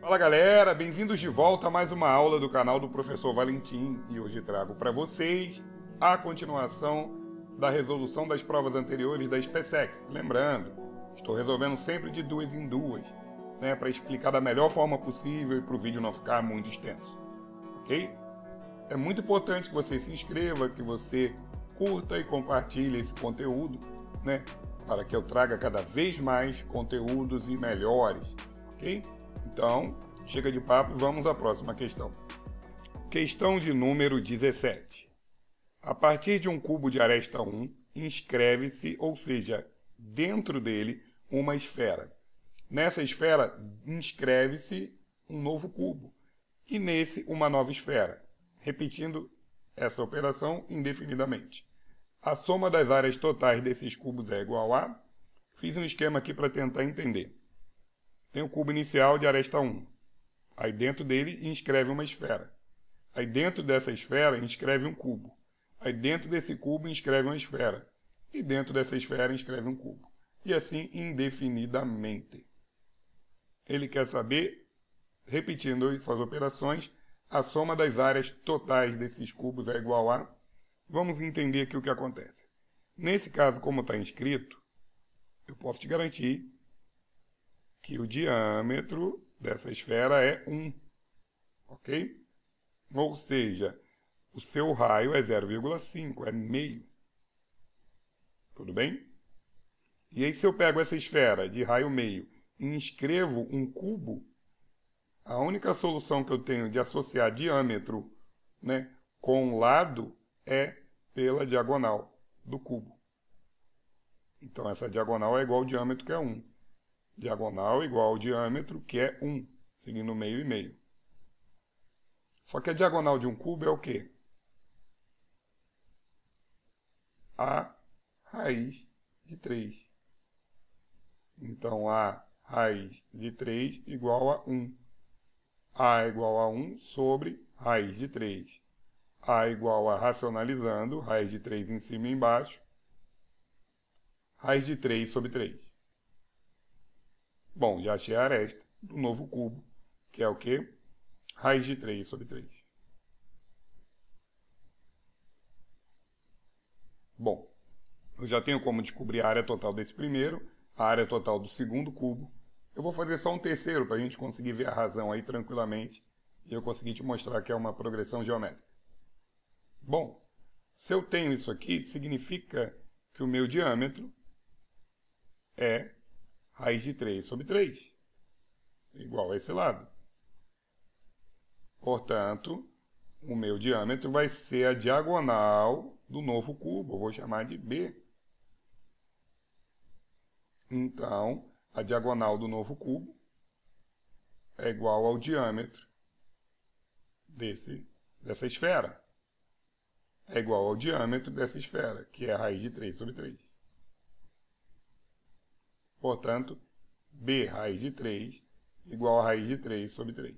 Fala galera, bem-vindos de volta a mais uma aula do canal do professor Valentim e hoje trago para vocês a continuação da resolução das provas anteriores da SpaceX. Lembrando, estou resolvendo sempre de duas em duas, né, para explicar da melhor forma possível e para o vídeo não ficar muito extenso, ok? É muito importante que você se inscreva, que você curta e compartilhe esse conteúdo, né, para que eu traga cada vez mais conteúdos e melhores, ok? Então, chega de papo, vamos à próxima questão. Questão de número 17. A partir de um cubo de aresta 1, inscreve-se, ou seja, dentro dele, uma esfera. Nessa esfera, inscreve-se um novo cubo e nesse, uma nova esfera, repetindo essa operação indefinidamente. A soma das áreas totais desses cubos é igual a. Fiz um esquema aqui para tentar entender tem o cubo inicial de aresta 1. Aí dentro dele inscreve uma esfera. Aí dentro dessa esfera inscreve um cubo. Aí dentro desse cubo inscreve uma esfera. E dentro dessa esfera inscreve um cubo. E assim indefinidamente. Ele quer saber, repetindo suas operações, a soma das áreas totais desses cubos é igual a. Vamos entender aqui o que acontece. Nesse caso, como está inscrito, eu posso te garantir que o diâmetro dessa esfera é 1, ok? Ou seja, o seu raio é 0,5, é meio. Tudo bem? E aí se eu pego essa esfera de raio meio e inscrevo um cubo, a única solução que eu tenho de associar diâmetro né, com lado é pela diagonal do cubo. Então essa diagonal é igual ao diâmetro que é 1 diagonal igual ao diâmetro, que é 1, seguindo meio e meio. Só que a diagonal de um cubo é o quê? A raiz de 3. Então, A raiz de 3 igual a 1. A igual a 1 sobre raiz de 3. A igual a, racionalizando, raiz de 3 em cima e embaixo, raiz de 3 sobre 3. Bom, já achei a aresta do novo cubo, que é o quê? Raiz de 3 sobre 3. Bom, eu já tenho como descobrir a área total desse primeiro, a área total do segundo cubo. Eu vou fazer só um terceiro para a gente conseguir ver a razão aí tranquilamente e eu conseguir te mostrar que é uma progressão geométrica. Bom, se eu tenho isso aqui, significa que o meu diâmetro é Raiz de 3 sobre 3 igual a esse lado. Portanto, o meu diâmetro vai ser a diagonal do novo cubo, eu vou chamar de B. Então, a diagonal do novo cubo é igual ao diâmetro desse, dessa esfera. É igual ao diâmetro dessa esfera, que é a raiz de 3 sobre 3. Portanto, b raiz de 3 igual a raiz de 3 sobre 3.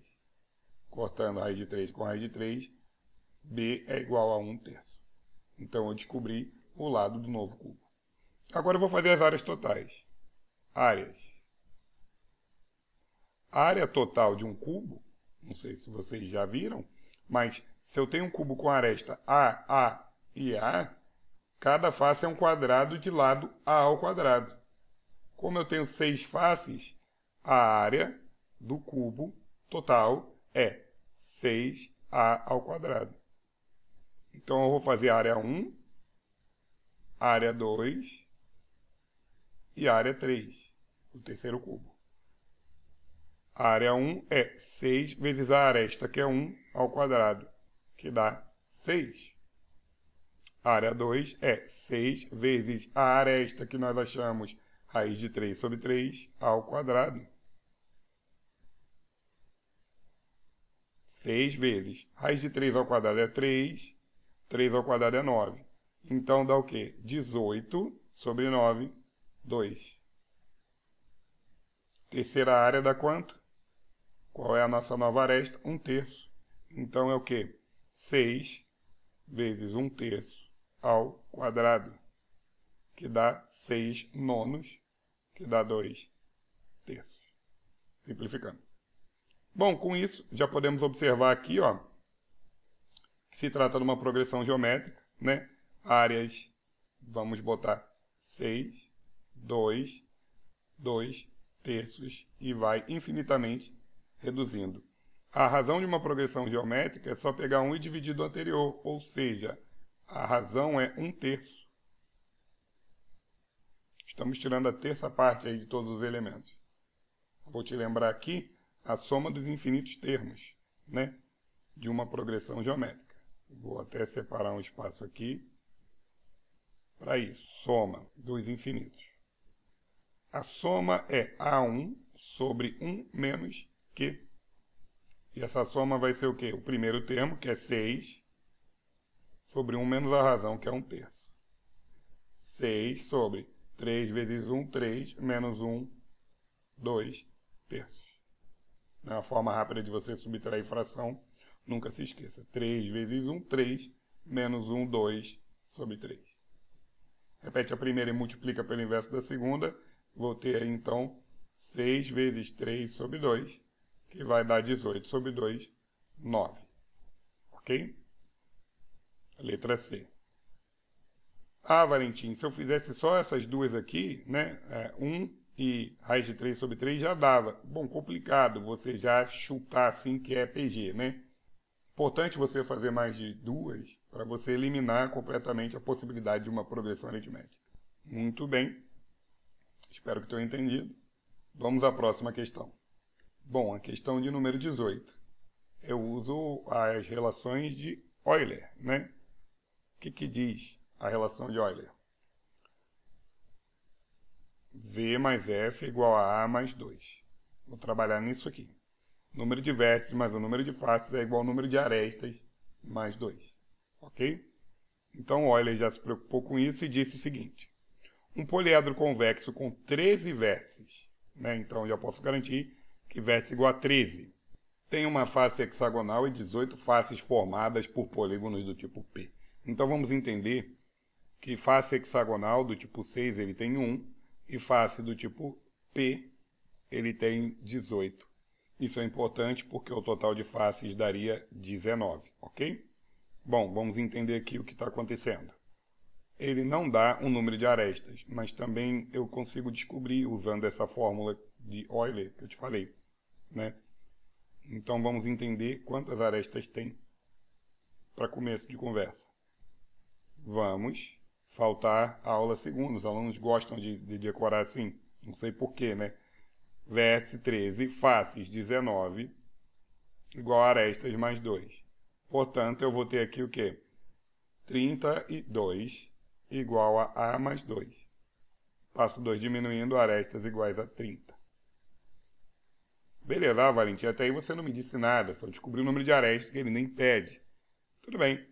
Cortando a raiz de 3 com a raiz de 3, b é igual a 1 terço. Então, eu descobri o lado do novo cubo. Agora eu vou fazer as áreas totais. Áreas. A área total de um cubo, não sei se vocês já viram, mas se eu tenho um cubo com aresta A, A e A, cada face é um quadrado de lado A ao quadrado. Como eu tenho seis faces, a área do cubo total é 6a ao quadrado. Então eu vou fazer a área 1, a área 2 e a área 3, o terceiro cubo. A área 1 é 6 vezes a aresta, que é 1 ao quadrado, que dá 6. A área 2 é 6 vezes a aresta que nós achamos Raiz de 3 sobre 3 ao quadrado. 6 vezes. Raiz de 3 ao quadrado é 3, 3 ao quadrado é 9. Então dá o quê? 18 sobre 9, 2. Terceira área dá quanto? Qual é a nossa nova aresta? 1 um terço. Então é o quê? 6 vezes 1 um terço ao quadrado, que dá 6 nonos que dá 2 terços. Simplificando. Bom, com isso, já podemos observar aqui, ó, que se trata de uma progressão geométrica, né? Áreas, vamos botar 6, 2, 2 terços e vai infinitamente reduzindo. A razão de uma progressão geométrica é só pegar um e dividir do anterior, ou seja, a razão é um terço. Estamos tirando a terça parte aí de todos os elementos. Vou te lembrar aqui a soma dos infinitos termos, né? De uma progressão geométrica. Vou até separar um espaço aqui para isso. Soma dos infinitos. A soma é A1 sobre 1 menos Q. E essa soma vai ser o quê? O primeiro termo, que é 6, sobre 1 menos a razão, que é 1 terço. 6 sobre 3 vezes 1, 3, menos 1, 2 terços. É né? uma forma rápida de você subtrair fração. Nunca se esqueça. 3 vezes 1, 3, menos 1, 2 sobre 3. Repete a primeira e multiplica pelo inverso da segunda. Vou ter aí, então, 6 vezes 3 sobre 2, que vai dar 18 sobre 2, 9. Ok? Letra C. Ah, Valentim, se eu fizesse só essas duas aqui, né? 1 é, e raiz de 3 sobre 3 já dava. Bom, complicado você já chutar assim que é PG, né? Importante você fazer mais de duas para você eliminar completamente a possibilidade de uma progressão aritmética. Muito bem. Espero que tenham entendido. Vamos à próxima questão. Bom, a questão de número 18. Eu uso as relações de Euler, né? O que, que diz? a relação de Euler. V mais F igual a A mais 2. Vou trabalhar nisso aqui. número de vértices mais o número de faces é igual ao número de arestas mais 2. Ok? Então Euler já se preocupou com isso e disse o seguinte. Um poliedro convexo com 13 vértices, né? então já posso garantir que vértice igual a 13, tem uma face hexagonal e 18 faces formadas por polígonos do tipo P. Então vamos entender que face hexagonal do tipo 6 ele tem 1 e face do tipo P ele tem 18. Isso é importante porque o total de faces daria 19, ok? Bom, vamos entender aqui o que está acontecendo. Ele não dá um número de arestas, mas também eu consigo descobrir usando essa fórmula de Euler que eu te falei, né? Então vamos entender quantas arestas tem para começo de conversa. Vamos faltar a aula segunda. Os alunos gostam de, de decorar assim, não sei porquê, né? Vértice 13, faces 19, igual a arestas mais 2. Portanto, eu vou ter aqui o quê? 32 igual a A mais 2. Passo 2 diminuindo, arestas iguais a 30. Beleza, ah, Valentim, até aí você não me disse nada, só descobri o número de arestas que ele nem pede. Tudo bem,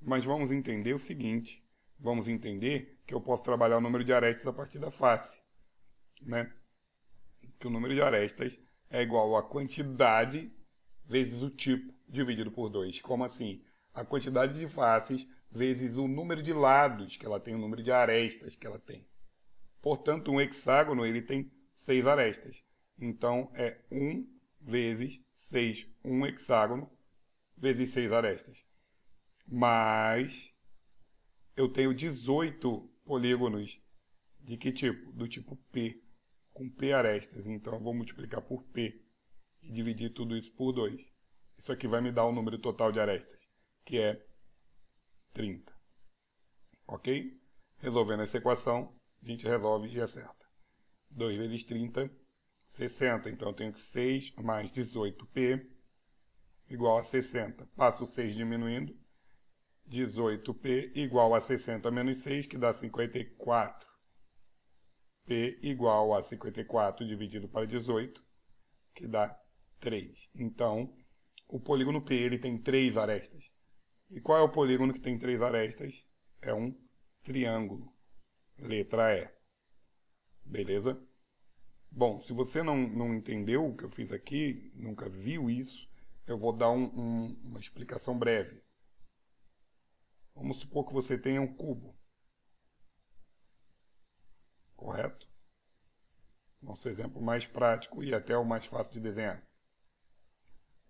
mas vamos entender o seguinte vamos entender que eu posso trabalhar o número de arestas a partir da face. Né? Que o número de arestas é igual à quantidade vezes o tipo dividido por 2. Como assim? A quantidade de faces vezes o número de lados que ela tem, o número de arestas que ela tem. Portanto, um hexágono ele tem 6 arestas. Então, é 1 vezes 6, um hexágono, vezes 6 arestas. Mais eu tenho 18 polígonos de que tipo? Do tipo P, com P arestas. Então eu vou multiplicar por P e dividir tudo isso por 2. Isso aqui vai me dar o um número total de arestas, que é 30. Ok? Resolvendo essa equação, a gente resolve e acerta. 2 vezes 30, 60. Então eu tenho que 6 mais 18p igual a 60. Passo o 6 diminuindo, 18P igual a 60 menos 6, que dá 54. P igual a 54 dividido para 18, que dá 3. Então, o polígono P ele tem três arestas. E qual é o polígono que tem três arestas? É um triângulo. Letra E. Beleza? Bom, se você não, não entendeu o que eu fiz aqui, nunca viu isso, eu vou dar um, um, uma explicação breve. Vamos supor que você tenha um cubo. Correto? Nosso exemplo mais prático e até o mais fácil de desenhar.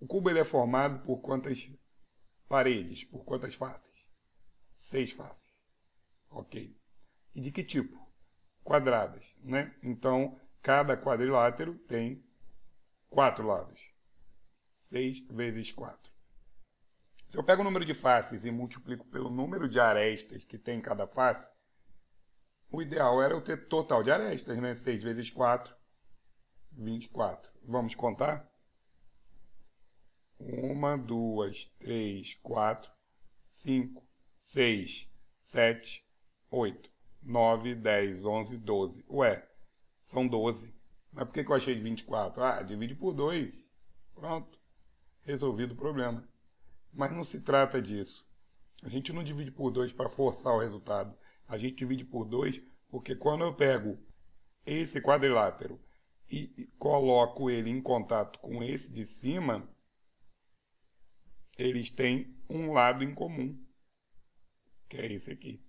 O cubo ele é formado por quantas paredes? Por quantas faces? Seis faces. Ok. E de que tipo? Quadradas, né? Então, cada quadrilátero tem quatro lados. Seis vezes quatro. Se eu pego o número de faces e multiplico pelo número de arestas que tem em cada face, o ideal era eu ter total de arestas, né? 6 vezes 4, 24. Vamos contar? 1, 2, 3, 4, 5, 6, 7, 8, 9, 10, 11, 12. Ué, são 12. Mas por que eu achei de 24? Ah, divide por 2. Pronto. Resolvido o problema. Mas não se trata disso. A gente não divide por dois para forçar o resultado. A gente divide por dois porque quando eu pego esse quadrilátero e coloco ele em contato com esse de cima, eles têm um lado em comum, que é esse aqui.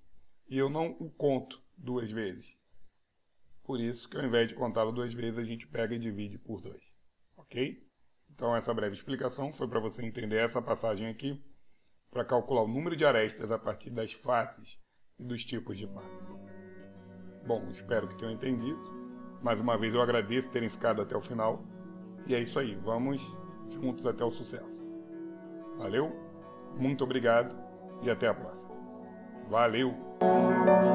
E eu não o conto duas vezes. Por isso que ao invés de contá-lo duas vezes, a gente pega e divide por dois. Ok? Então, essa breve explicação foi para você entender essa passagem aqui, para calcular o número de arestas a partir das faces e dos tipos de faces. Bom, espero que tenham entendido. Mais uma vez eu agradeço terem ficado até o final. E é isso aí, vamos juntos até o sucesso. Valeu, muito obrigado e até a próxima. Valeu!